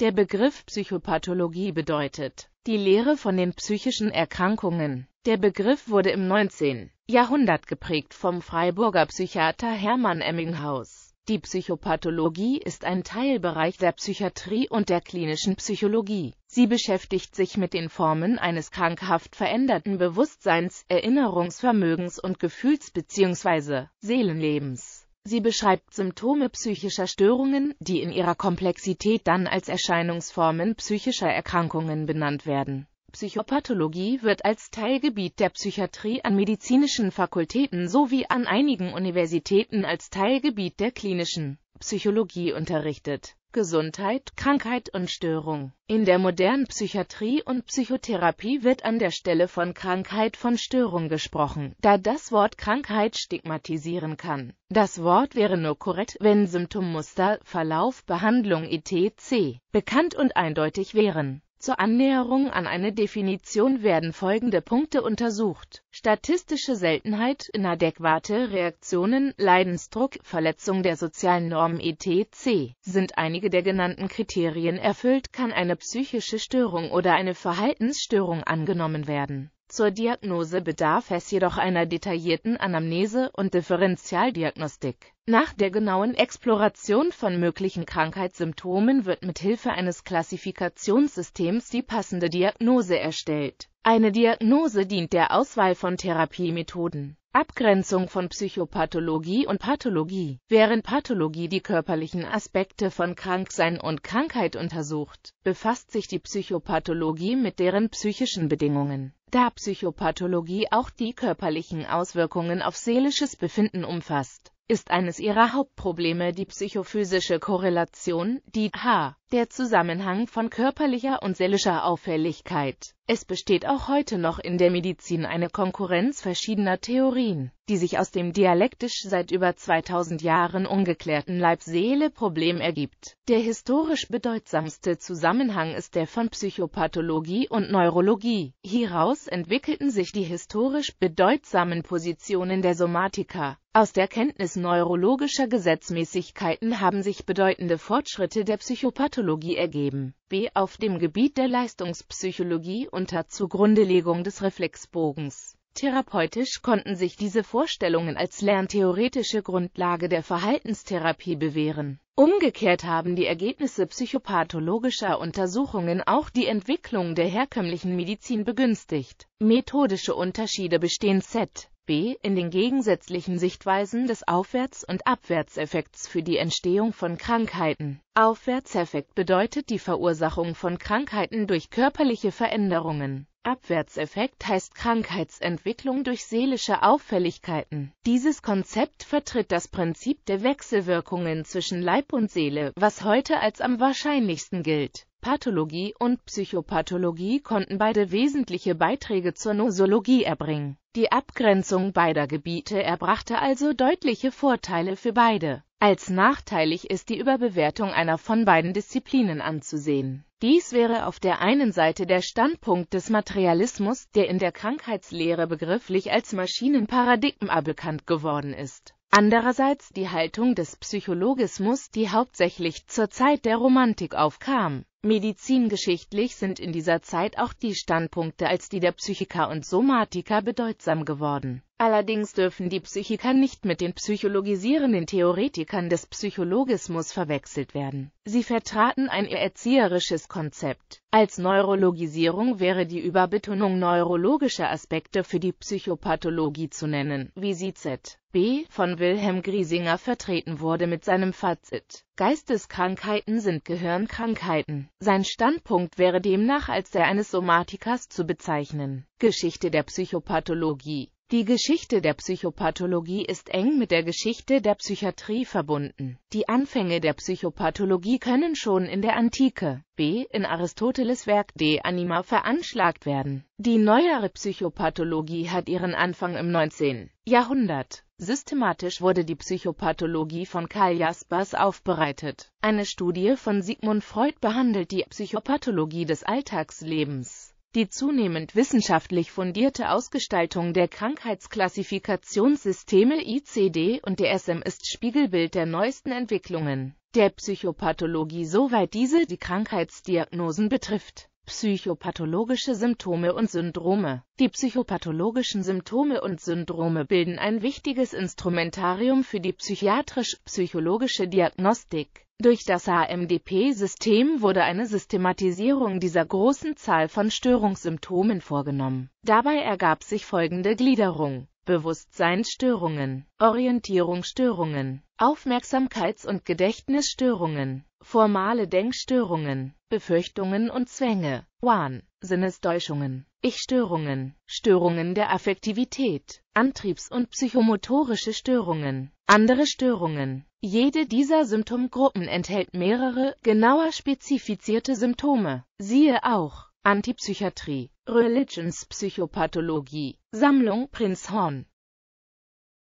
Der Begriff Psychopathologie bedeutet die Lehre von den psychischen Erkrankungen. Der Begriff wurde im 19. Jahrhundert geprägt vom Freiburger Psychiater Hermann Emminghaus. Die Psychopathologie ist ein Teilbereich der Psychiatrie und der klinischen Psychologie. Sie beschäftigt sich mit den Formen eines krankhaft veränderten Bewusstseins, Erinnerungsvermögens und Gefühls- bzw. Seelenlebens. Sie beschreibt Symptome psychischer Störungen, die in ihrer Komplexität dann als Erscheinungsformen psychischer Erkrankungen benannt werden. Psychopathologie wird als Teilgebiet der Psychiatrie an medizinischen Fakultäten sowie an einigen Universitäten als Teilgebiet der klinischen Psychologie unterrichtet Gesundheit, Krankheit und Störung. In der modernen Psychiatrie und Psychotherapie wird an der Stelle von Krankheit von Störung gesprochen, da das Wort Krankheit stigmatisieren kann. Das Wort wäre nur korrekt, wenn Symptommuster, Verlauf, Behandlung etc. bekannt und eindeutig wären. Zur Annäherung an eine Definition werden folgende Punkte untersucht. Statistische Seltenheit, inadäquate Reaktionen, Leidensdruck, Verletzung der sozialen Normen etc. Sind einige der genannten Kriterien erfüllt, kann eine psychische Störung oder eine Verhaltensstörung angenommen werden. Zur Diagnose bedarf es jedoch einer detaillierten Anamnese und Differentialdiagnostik. Nach der genauen Exploration von möglichen Krankheitssymptomen wird mit Hilfe eines Klassifikationssystems die passende Diagnose erstellt. Eine Diagnose dient der Auswahl von Therapiemethoden. Abgrenzung von Psychopathologie und Pathologie. Während Pathologie die körperlichen Aspekte von Kranksein und Krankheit untersucht, befasst sich die Psychopathologie mit deren psychischen Bedingungen da Psychopathologie auch die körperlichen Auswirkungen auf seelisches Befinden umfasst ist eines ihrer Hauptprobleme die psychophysische Korrelation, die H. Der Zusammenhang von körperlicher und seelischer Auffälligkeit. Es besteht auch heute noch in der Medizin eine Konkurrenz verschiedener Theorien, die sich aus dem dialektisch seit über 2000 Jahren ungeklärten Leib-Seele-Problem ergibt. Der historisch bedeutsamste Zusammenhang ist der von Psychopathologie und Neurologie. Hieraus entwickelten sich die historisch bedeutsamen Positionen der Somatiker, aus der Kenntnis neurologischer Gesetzmäßigkeiten haben sich bedeutende Fortschritte der Psychopathologie ergeben. B. Auf dem Gebiet der Leistungspsychologie unter Zugrundelegung des Reflexbogens. Therapeutisch konnten sich diese Vorstellungen als lerntheoretische Grundlage der Verhaltenstherapie bewähren. Umgekehrt haben die Ergebnisse psychopathologischer Untersuchungen auch die Entwicklung der herkömmlichen Medizin begünstigt. Methodische Unterschiede bestehen Z b. in den gegensätzlichen Sichtweisen des Aufwärts- und Abwärtseffekts für die Entstehung von Krankheiten. Aufwärtseffekt bedeutet die Verursachung von Krankheiten durch körperliche Veränderungen Abwärtseffekt heißt Krankheitsentwicklung durch seelische Auffälligkeiten. Dieses Konzept vertritt das Prinzip der Wechselwirkungen zwischen Leib und Seele, was heute als am wahrscheinlichsten gilt. Pathologie und Psychopathologie konnten beide wesentliche Beiträge zur Nosologie erbringen. Die Abgrenzung beider Gebiete erbrachte also deutliche Vorteile für beide. Als nachteilig ist die Überbewertung einer von beiden Disziplinen anzusehen. Dies wäre auf der einen Seite der Standpunkt des Materialismus, der in der Krankheitslehre begrifflich als Maschinenparadigma bekannt geworden ist. Andererseits die Haltung des Psychologismus, die hauptsächlich zur Zeit der Romantik aufkam. Medizingeschichtlich sind in dieser Zeit auch die Standpunkte als die der Psychiker und Somatiker bedeutsam geworden Allerdings dürfen die Psychiker nicht mit den psychologisierenden Theoretikern des Psychologismus verwechselt werden. Sie vertraten ein erzieherisches Konzept. Als Neurologisierung wäre die Überbetonung neurologischer Aspekte für die Psychopathologie zu nennen, wie sie z.B. von Wilhelm Griesinger vertreten wurde mit seinem Fazit. Geisteskrankheiten sind Gehirnkrankheiten. Sein Standpunkt wäre demnach als der eines Somatikers zu bezeichnen. Geschichte der Psychopathologie die Geschichte der Psychopathologie ist eng mit der Geschichte der Psychiatrie verbunden. Die Anfänge der Psychopathologie können schon in der Antike, b. in Aristoteles Werk De Anima veranschlagt werden. Die neuere Psychopathologie hat ihren Anfang im 19. Jahrhundert. Systematisch wurde die Psychopathologie von Karl Jaspers aufbereitet. Eine Studie von Sigmund Freud behandelt die Psychopathologie des Alltagslebens. Die zunehmend wissenschaftlich fundierte Ausgestaltung der Krankheitsklassifikationssysteme ICD und DSM ist Spiegelbild der neuesten Entwicklungen der Psychopathologie soweit diese die Krankheitsdiagnosen betrifft. Psychopathologische Symptome und Syndrome Die psychopathologischen Symptome und Syndrome bilden ein wichtiges Instrumentarium für die psychiatrisch-psychologische Diagnostik. Durch das HMDP-System wurde eine Systematisierung dieser großen Zahl von Störungssymptomen vorgenommen. Dabei ergab sich folgende Gliederung. Bewusstseinsstörungen, Orientierungsstörungen, Aufmerksamkeits- und Gedächtnisstörungen, formale Denkstörungen, Befürchtungen und Zwänge, Wahn, Sinnestäuschungen, Ich-Störungen, Störungen der Affektivität, Antriebs- und psychomotorische Störungen, andere Störungen, jede dieser Symptomgruppen enthält mehrere, genauer spezifizierte Symptome. Siehe auch Antipsychiatrie, Religionspsychopathologie, Sammlung Prinz Horn.